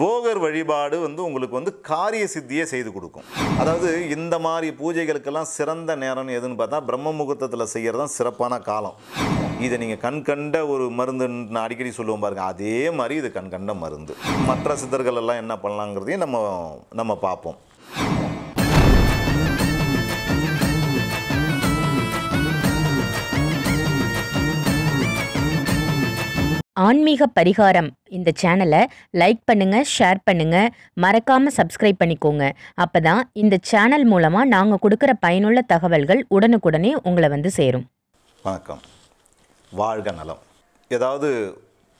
போகர் வழிபாடு வந்து உங்களுக்கு வந்து காரிய சித்தியை செய்து கொடுக்கும் அதாவது இந்த மாதிரி பூஜைகளுக்கெல்லாம் சிறந்த நேரம்னு எதுன்னு பார்த்தா பிரம்ம முகூர்த்தத்தில் செய்கிறது தான் சிறப்பான காலம் இதை நீங்கள் கண் கண்ட ஒரு மருந்து நான் அடிக்கடி சொல்லுவோம் பாருங்கள் அதே மாதிரி இது கண் கண்ட மருந்து மற்ற சித்தர்கள் எல்லாம் என்ன பண்ணலாங்கிறதையும் நம்ம நம்ம பார்ப்போம் ஆன்மீக பரிகாரம் இந்த சேனலை லைக் பண்ணுங்கள் ஷேர் பண்ணுங்கள் மறக்காமல் சப்ஸ்கிரைப் பண்ணிக்கோங்க அப்போ தான் இந்த சேனல் மூலமாக நாங்கள் கொடுக்குற பயனுள்ள தகவல்கள் உடனுக்குடனே உங்களை வந்து சேரும் வணக்கம் வாழ்க நலம் ஏதாவது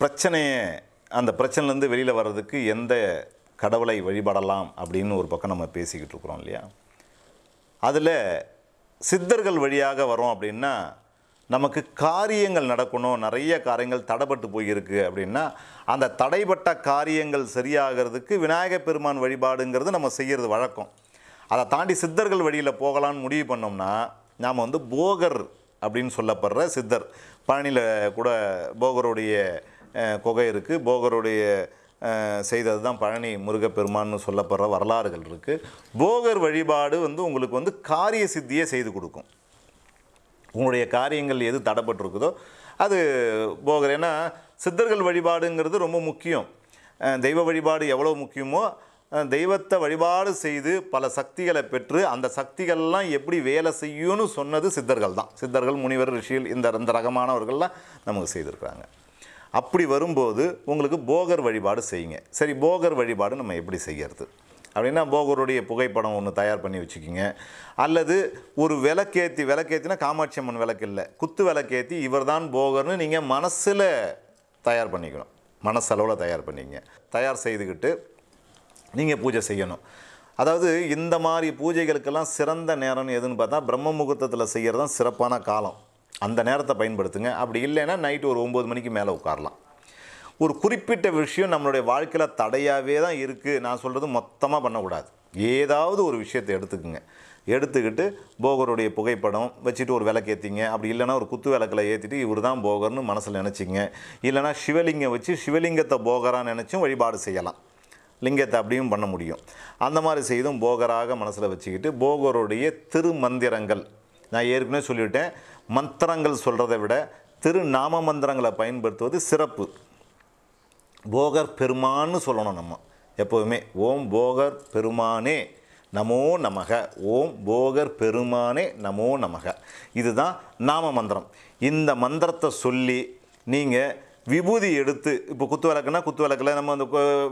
பிரச்சனையை அந்த பிரச்சனையிலேருந்து வெளியில் வர்றதுக்கு எந்த கடவுளை வழிபடலாம் அப்படின்னு ஒரு பக்கம் நம்ம பேசிக்கிட்டு இருக்கிறோம் இல்லையா அதில் சித்தர்கள் வழியாக வரோம் அப்படின்னா நமக்கு காரியங்கள் நடக்கணும் நிறைய காரியங்கள் தடைப்பட்டு போயிருக்கு அப்படின்னா அந்த தடைப்பட்ட காரியங்கள் சரியாகிறதுக்கு விநாயகப் பெருமான் வழிபாடுங்கிறது நம்ம செய்கிறது வழக்கம் அதை தாண்டி சித்தர்கள் வழியில் போகலான்னு முடிவு பண்ணோம்னா நாம் வந்து போகர் அப்படின்னு சொல்லப்படுற சித்தர் பழனியில் கூட போகருடைய குகை இருக்குது போகருடைய செய்தது தான் பழனி முருகப்பெருமான்னு சொல்லப்படுற வரலாறுகள் இருக்குது போகர் வழிபாடு வந்து உங்களுக்கு வந்து காரிய சித்தியை செய்து கொடுக்கும் உங்களுடைய காரியங்கள் எது தடப்பட்டிருக்குதோ அது போகிற ஏன்னா சித்தர்கள் வழிபாடுங்கிறது ரொம்ப முக்கியம் தெய்வ வழிபாடு எவ்வளோ முக்கியமோ தெய்வத்தை வழிபாடு செய்து பல சக்திகளை பெற்று அந்த சக்திகள்லாம் எப்படி வேலை செய்யும்னு சொன்னது சித்தர்கள் தான் சித்தர்கள் முனிவர் ரிஷியில் இந்த இந்த ரகமானவர்கள்லாம் நமக்கு செய்திருக்கிறாங்க அப்படி வரும்போது உங்களுக்கு போகர் வழிபாடு செய்யுங்க சரி போகர் வழிபாடு நம்ம எப்படி செய்கிறது அப்படின்னா போகருடைய புகைப்படம் ஒன்று தயார் பண்ணி வச்சுக்கிங்க அல்லது ஒரு விளக்கேத்தி விளக்கேற்றினா காமாட்சி அம்மன் விளக்கு இல்லை குத்து விளக்கேத்தி இவர் தான் போகர்னு நீங்கள் மனசில் தயார் பண்ணிக்கணும் மனசளவில் தயார் பண்ணிக்கங்க தயார் செய்துக்கிட்டு நீங்கள் பூஜை செய்யணும் அதாவது இந்த மாதிரி பூஜைகளுக்கெல்லாம் சிறந்த நேரம்னு எதுன்னு பார்த்தா பிரம்ம முகூர்த்தத்தில் செய்கிறது தான் சிறப்பான காலம் அந்த நேரத்தை பயன்படுத்துங்க அப்படி இல்லைன்னா நைட்டு ஒரு ஒம்பது மணிக்கு மேலே உட்காரலாம் ஒரு குறிப்பிட்ட விஷயம் நம்மளுடைய வாழ்க்கையில் தடையாகவே தான் இருக்குது நான் சொல்கிறது மொத்தமாக பண்ணக்கூடாது ஏதாவது ஒரு விஷயத்தை எடுத்துக்குங்க எடுத்துக்கிட்டு போகருடைய புகைப்படம் வச்சுட்டு ஒரு விளக்கு ஏற்றிங்க அப்படி இல்லைன்னா ஒரு குத்து விளக்கில் ஏற்றிட்டு இவர் தான் போகர்னு மனசில் நினச்சிங்க இல்லைனா சிவலிங்கம் வச்சு சிவலிங்கத்தை போகரான்னு நினச்சும் வழிபாடு செய்யலாம் லிங்கத்தை அப்படியும் பண்ண முடியும் அந்த மாதிரி செய்தும் போகராக மனசில் வச்சுக்கிட்டு போகருடைய திருமந்திரங்கள் நான் ஏற்கனவே சொல்லிவிட்டேன் மந்திரங்கள் சொல்கிறத விட திருநாம மந்திரங்களை பயன்படுத்துவது சிறப்பு போகர் பெருமான்னு சொல்லணும் நம்ம எப்போதுமே ஓம் போகர் பெருமானே நமோ நமக ஓம் போகர் பெருமானே நமோ நமக இதுதான் நாம மந்திரம் இந்த மந்திரத்தை சொல்லி நீங்கள் விபூதி எடுத்து இப்போ குத்து விளக்குன்னா குத்து விளக்கில் நம்ம அந்த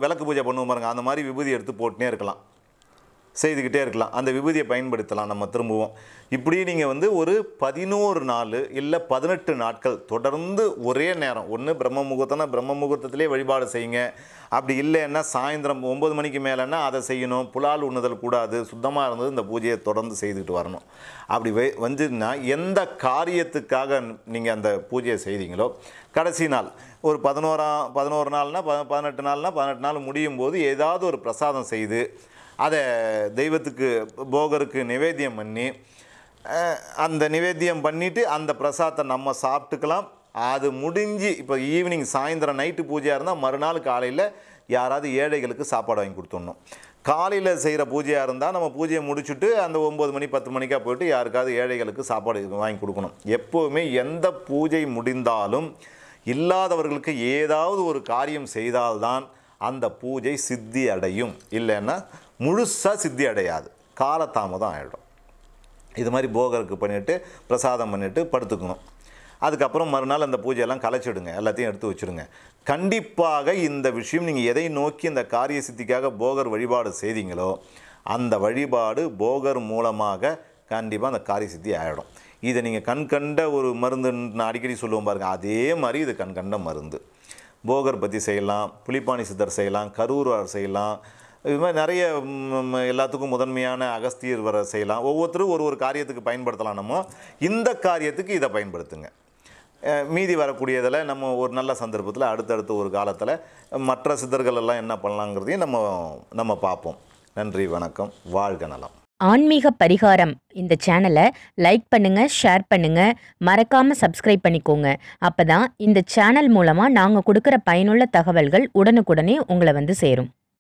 விளக்கு பூஜை பண்ணுவோம் பாருங்கள் அந்த மாதிரி விபூதி எடுத்து போட்டுனே இருக்கலாம் செய்துக்கிட்டே இருக்கலாம் அந்த விபூதியை பயன்படுத்தலாம் நம்ம திரும்புவோம் இப்படி நீங்கள் வந்து ஒரு பதினோரு நாள் இல்லை பதினெட்டு நாட்கள் தொடர்ந்து ஒரே நேரம் ஒன்று பிரம்ம முகூர்த்தம்னா பிரம்ம முகூர்த்தத்திலே வழிபாடு செய்யுங்க அப்படி இல்லைன்னா சாயந்தரம் ஒம்பது மணிக்கு மேலேன்னா அதை செய்யணும் புலால் உண்ணுதல் கூடாது சுத்தமாக இருந்தது இந்த பூஜையை தொடர்ந்து செய்துக்கிட்டு வரணும் அப்படி வை வந்துன்னா எந்த காரியத்துக்காக நீங்கள் அந்த பூஜையை செய்தீங்களோ கடைசி நாள் ஒரு பதினோரா பதினோரு நாள்னால் ப பதினெட்டு நாள்னால் பதினெட்டு நாள் முடியும் போது ஏதாவது ஒரு பிரசாதம் செய்து அதை தெய்வத்துக்கு போகருக்கு நிவேத்தியம் பண்ணி அந்த நிவேத்தியம் பண்ணிவிட்டு அந்த பிரசாதத்தை நம்ம சாப்பிட்டுக்கலாம் அது முடிஞ்சு இப்போ ஈவினிங் சாயந்தரம் நைட்டு பூஜையாக இருந்தால் மறுநாள் காலையில் யாராவது ஏழைகளுக்கு சாப்பாடு வாங்கி கொடுத்துடணும் காலையில் செய்கிற பூஜையாக இருந்தால் நம்ம பூஜையை முடிச்சுட்டு அந்த ஒம்பது மணி பத்து மணிக்காக போயிட்டு யாருக்காவது ஏழைகளுக்கு சாப்பாடு வாங்கி கொடுக்கணும் எப்போவுமே எந்த பூஜை முடிந்தாலும் இல்லாதவர்களுக்கு ஏதாவது ஒரு காரியம் செய்தால்தான் அந்த பூஜை சித்தி அடையும் இல்லைன்னா முழுசாக சித்தி அடையாது காலத்தாமதம் ஆகிடும் இது மாதிரி போகருக்கு பண்ணிவிட்டு பிரசாதம் பண்ணிவிட்டு படுத்துக்கணும் அதுக்கப்புறம் மறுநாள் அந்த பூஜையெல்லாம் கலைச்சிடுங்க எல்லாத்தையும் எடுத்து வச்சுடுங்க கண்டிப்பாக இந்த விஷயம் நீங்கள் எதை நோக்கி இந்த காரிய சித்திக்காக போகர் வழிபாடு செய்தீங்களோ அந்த வழிபாடு போகர் மூலமாக கண்டிப்பாக அந்த காரிய சித்தி ஆகிடும் இதை நீங்கள் கண்கண்ட ஒரு மருந்து நான் அடிக்கடி சொல்லுவோம் பாருங்கள் அதே மாதிரி இது கண்கண்ட மருந்து போகர்பதி செய்யலாம் புலிப்பாணி சித்தர் செய்யலாம் கரூரார் செய்யலாம் இது மாதிரி நிறைய எல்லாத்துக்கும் முதன்மையான அகஸ்தியர் வர செய்யலாம் ஒவ்வொருத்தரும் ஒரு ஒரு காரியத்துக்கு பயன்படுத்தலாம் நம்ம இந்த காரியத்துக்கு இதை பயன்படுத்துங்க மீதி வரக்கூடியதில் நம்ம ஒரு நல்ல சந்தர்ப்பத்தில் அடுத்தடுத்த ஒரு காலத்தில் மற்ற சித்தர்கள் எல்லாம் என்ன பண்ணலாங்கிறதையும் நம்ம நம்ம பார்ப்போம் நன்றி வணக்கம் வாழ்க நலம் ஆன்மீக பரிகாரம் இந்த சேனலை லைக் பண்ணுங்கள் ஷேர் பண்ணுங்கள் மறக்காமல் சப்ஸ்கிரைப் பண்ணிக்கோங்க அப்போ தான் இந்த சேனல் மூலமாக நாங்கள் கொடுக்குற பயனுள்ள தகவல்கள் உடனுக்குடனே உங்களை வந்து சேரும்